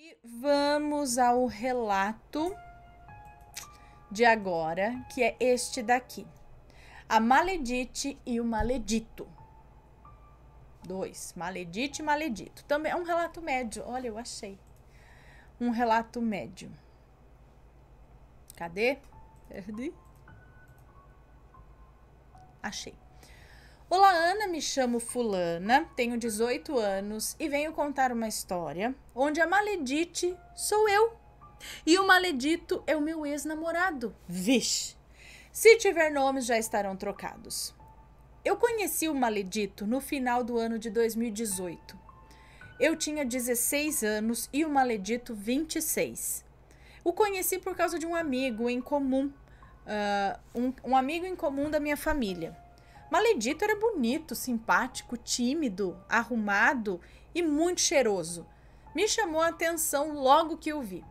E vamos ao relato de agora, que é este daqui: A Maledite e o Maledito. Dois, Maledite e Maledito. Também é um relato médio. Olha, eu achei. Um relato médio. Cadê? Perdi. Achei. Olá, Ana, me chamo Fulana, tenho 18 anos e venho contar uma história onde a maledite sou eu e o maledito é o meu ex-namorado. Vixe! Se tiver nomes, já estarão trocados. Eu conheci o maledito no final do ano de 2018. Eu tinha 16 anos e o maledito 26. O conheci por causa de um amigo em comum, uh, um, um amigo em comum da minha família. Maledito era bonito, simpático, tímido, arrumado e muito cheiroso. Me chamou a atenção logo que o vi.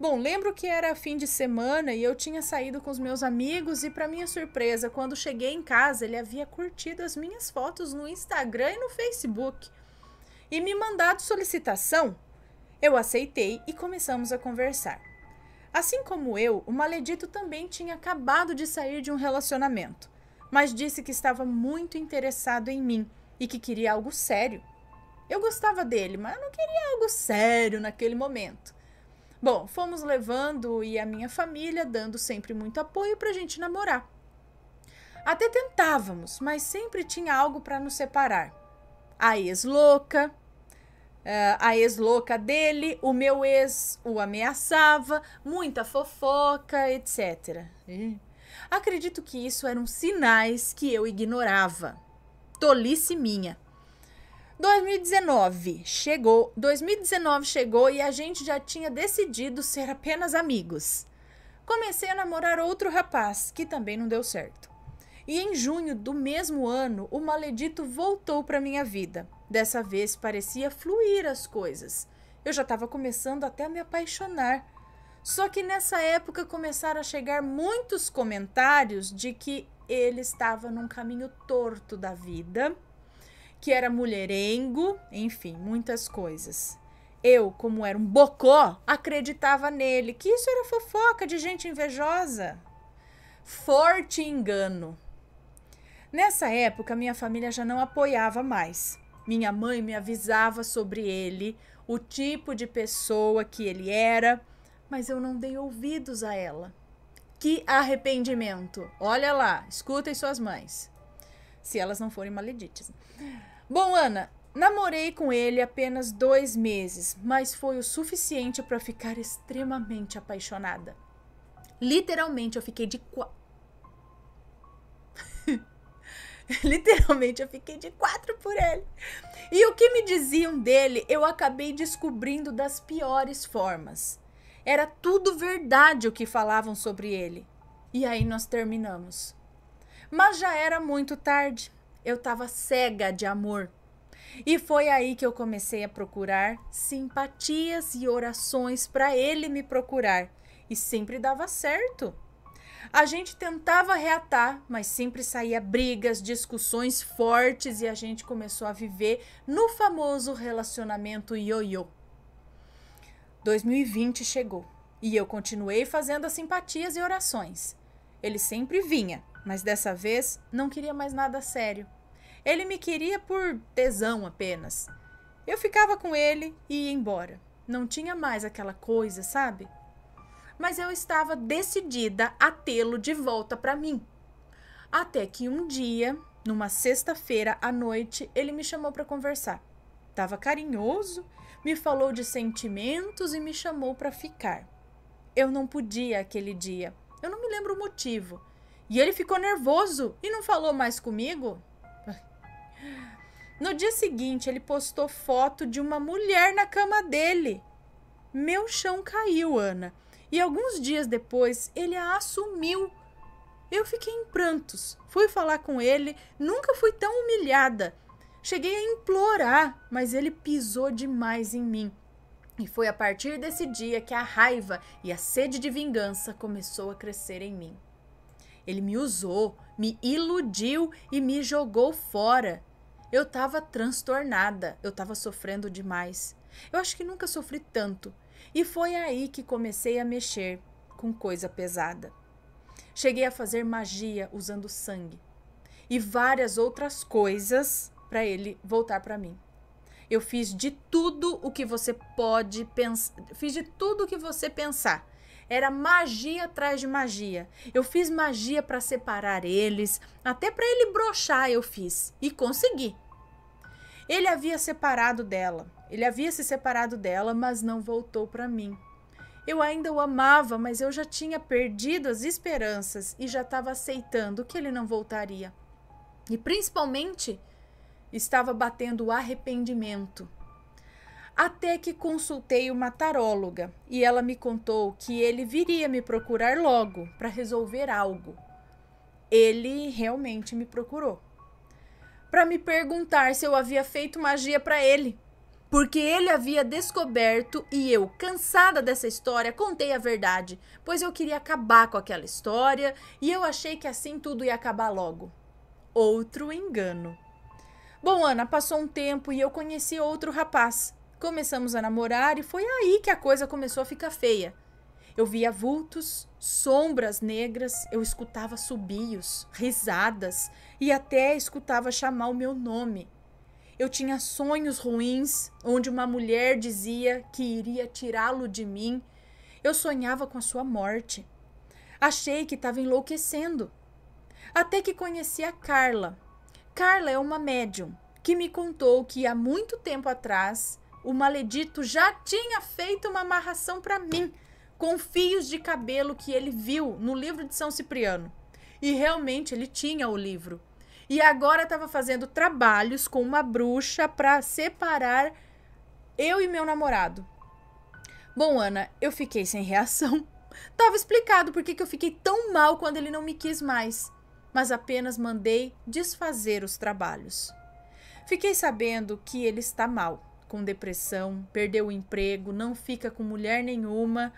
Bom, lembro que era fim de semana e eu tinha saído com os meus amigos e para minha surpresa, quando cheguei em casa, ele havia curtido as minhas fotos no Instagram e no Facebook e me mandado solicitação. Eu aceitei e começamos a conversar. Assim como eu, o maledito também tinha acabado de sair de um relacionamento mas disse que estava muito interessado em mim e que queria algo sério. Eu gostava dele, mas eu não queria algo sério naquele momento. Bom, fomos levando e a minha família dando sempre muito apoio para a gente namorar. Até tentávamos, mas sempre tinha algo para nos separar. A ex-louca, eh, a ex-louca dele, o meu ex o ameaçava, muita fofoca, etc. Acredito que isso eram sinais que eu ignorava. Tolice minha. 2019 chegou, 2019 chegou e a gente já tinha decidido ser apenas amigos. Comecei a namorar outro rapaz, que também não deu certo. E em junho do mesmo ano, o maledito voltou para minha vida. Dessa vez parecia fluir as coisas. Eu já estava começando até a me apaixonar só que nessa época começaram a chegar muitos comentários de que ele estava num caminho torto da vida, que era mulherengo, enfim, muitas coisas. Eu, como era um bocó, acreditava nele, que isso era fofoca de gente invejosa. Forte engano. Nessa época, minha família já não apoiava mais. Minha mãe me avisava sobre ele, o tipo de pessoa que ele era, mas eu não dei ouvidos a ela. Que arrependimento! Olha lá, escutem suas mães, se elas não forem maledites. Bom, Ana, namorei com ele apenas dois meses, mas foi o suficiente para ficar extremamente apaixonada. Literalmente, eu fiquei de quatro. Literalmente, eu fiquei de quatro por ele. E o que me diziam dele, eu acabei descobrindo das piores formas. Era tudo verdade o que falavam sobre ele. E aí nós terminamos. Mas já era muito tarde. Eu estava cega de amor. E foi aí que eu comecei a procurar simpatias e orações para ele me procurar. E sempre dava certo. A gente tentava reatar, mas sempre saía brigas, discussões fortes e a gente começou a viver no famoso relacionamento ioiô. 2020 chegou e eu continuei fazendo as simpatias e orações. Ele sempre vinha, mas dessa vez não queria mais nada sério. Ele me queria por tesão apenas. Eu ficava com ele e ia embora. Não tinha mais aquela coisa, sabe? Mas eu estava decidida a tê-lo de volta para mim. Até que um dia, numa sexta-feira à noite, ele me chamou para conversar. Tava carinhoso me falou de sentimentos e me chamou para ficar. Eu não podia aquele dia, eu não me lembro o motivo. E ele ficou nervoso e não falou mais comigo. No dia seguinte, ele postou foto de uma mulher na cama dele. Meu chão caiu, Ana. E alguns dias depois, ele a assumiu. Eu fiquei em prantos. Fui falar com ele, nunca fui tão humilhada. Cheguei a implorar, mas ele pisou demais em mim. E foi a partir desse dia que a raiva e a sede de vingança começou a crescer em mim. Ele me usou, me iludiu e me jogou fora. Eu estava transtornada, eu estava sofrendo demais. Eu acho que nunca sofri tanto. E foi aí que comecei a mexer com coisa pesada. Cheguei a fazer magia usando sangue e várias outras coisas para ele voltar para mim. Eu fiz de tudo o que você pode pensar, fiz de tudo o que você pensar. Era magia atrás de magia. Eu fiz magia para separar eles, até para ele brochar eu fiz e consegui. Ele havia separado dela. Ele havia se separado dela, mas não voltou para mim. Eu ainda o amava, mas eu já tinha perdido as esperanças e já estava aceitando que ele não voltaria. E principalmente, estava batendo arrependimento. Até que consultei uma taróloga e ela me contou que ele viria me procurar logo para resolver algo. Ele realmente me procurou para me perguntar se eu havia feito magia para ele, porque ele havia descoberto e eu, cansada dessa história, contei a verdade, pois eu queria acabar com aquela história e eu achei que assim tudo ia acabar logo. Outro engano. Bom, Ana, passou um tempo e eu conheci outro rapaz. Começamos a namorar e foi aí que a coisa começou a ficar feia. Eu via vultos, sombras negras, eu escutava subios, risadas e até escutava chamar o meu nome. Eu tinha sonhos ruins, onde uma mulher dizia que iria tirá-lo de mim. Eu sonhava com a sua morte. Achei que estava enlouquecendo. Até que conheci a Carla, Carla é uma médium que me contou que há muito tempo atrás o maledito já tinha feito uma amarração para mim com fios de cabelo que ele viu no livro de São Cipriano. E realmente ele tinha o livro. E agora estava fazendo trabalhos com uma bruxa para separar eu e meu namorado. Bom, Ana, eu fiquei sem reação. Tava explicado por que eu fiquei tão mal quando ele não me quis mais mas apenas mandei desfazer os trabalhos. Fiquei sabendo que ele está mal, com depressão, perdeu o emprego, não fica com mulher nenhuma,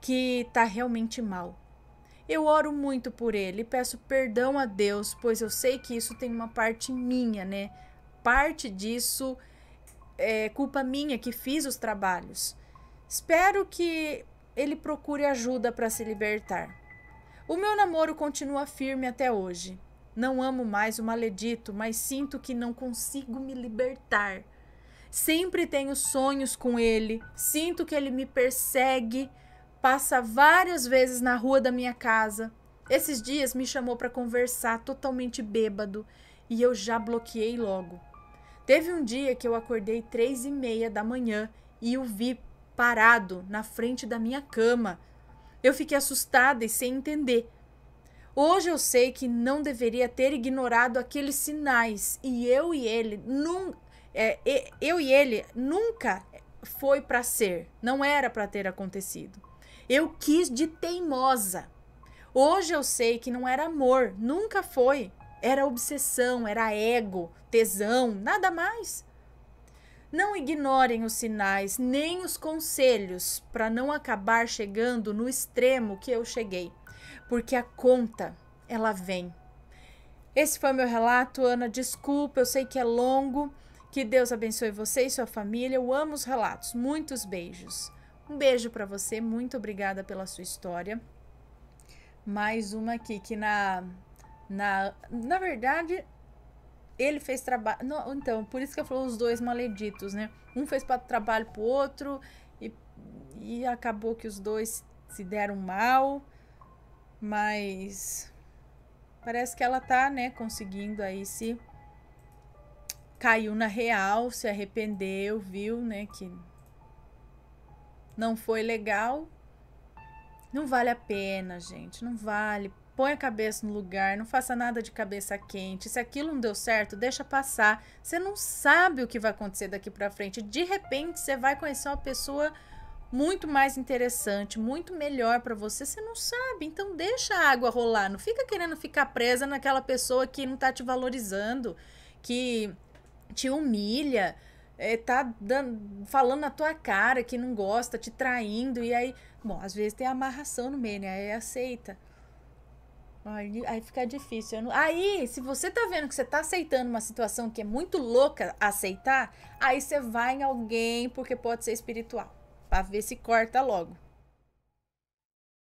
que está realmente mal. Eu oro muito por ele, peço perdão a Deus, pois eu sei que isso tem uma parte minha, né? Parte disso é culpa minha que fiz os trabalhos. Espero que ele procure ajuda para se libertar. O meu namoro continua firme até hoje. Não amo mais o maledito, mas sinto que não consigo me libertar. Sempre tenho sonhos com ele, sinto que ele me persegue, passa várias vezes na rua da minha casa. Esses dias me chamou para conversar totalmente bêbado e eu já bloqueei logo. Teve um dia que eu acordei três e meia da manhã e o vi parado na frente da minha cama, eu fiquei assustada e sem entender. Hoje eu sei que não deveria ter ignorado aqueles sinais e eu e ele num, é, eu e ele nunca foi para ser, não era para ter acontecido. Eu quis de teimosa. Hoje eu sei que não era amor, nunca foi. Era obsessão, era ego, tesão, nada mais. Não ignorem os sinais nem os conselhos para não acabar chegando no extremo que eu cheguei, porque a conta ela vem. Esse foi meu relato, Ana. Desculpa, eu sei que é longo. Que Deus abençoe você e sua família. Eu amo os relatos. Muitos beijos. Um beijo para você. Muito obrigada pela sua história. Mais uma aqui que na na na verdade ele fez trabalho. Então, por isso que eu falo os dois maleditos, né? Um fez para trabalho pro outro e, e acabou que os dois se deram mal, mas parece que ela tá, né, conseguindo aí se caiu na real, se arrependeu, viu, né, que não foi legal. Não vale a pena, gente, não vale põe a cabeça no lugar, não faça nada de cabeça quente. Se aquilo não deu certo, deixa passar. Você não sabe o que vai acontecer daqui para frente. De repente, você vai conhecer uma pessoa muito mais interessante, muito melhor para você, você não sabe. Então deixa a água rolar, não fica querendo ficar presa naquela pessoa que não tá te valorizando, que te humilha, é, tá dando, falando na tua cara que não gosta, te traindo e aí, bom, às vezes tem amarração no meio, né? Aí aceita. Aí, aí fica difícil. Não... Aí, se você tá vendo que você tá aceitando uma situação que é muito louca aceitar, aí você vai em alguém, porque pode ser espiritual, pra ver se corta logo.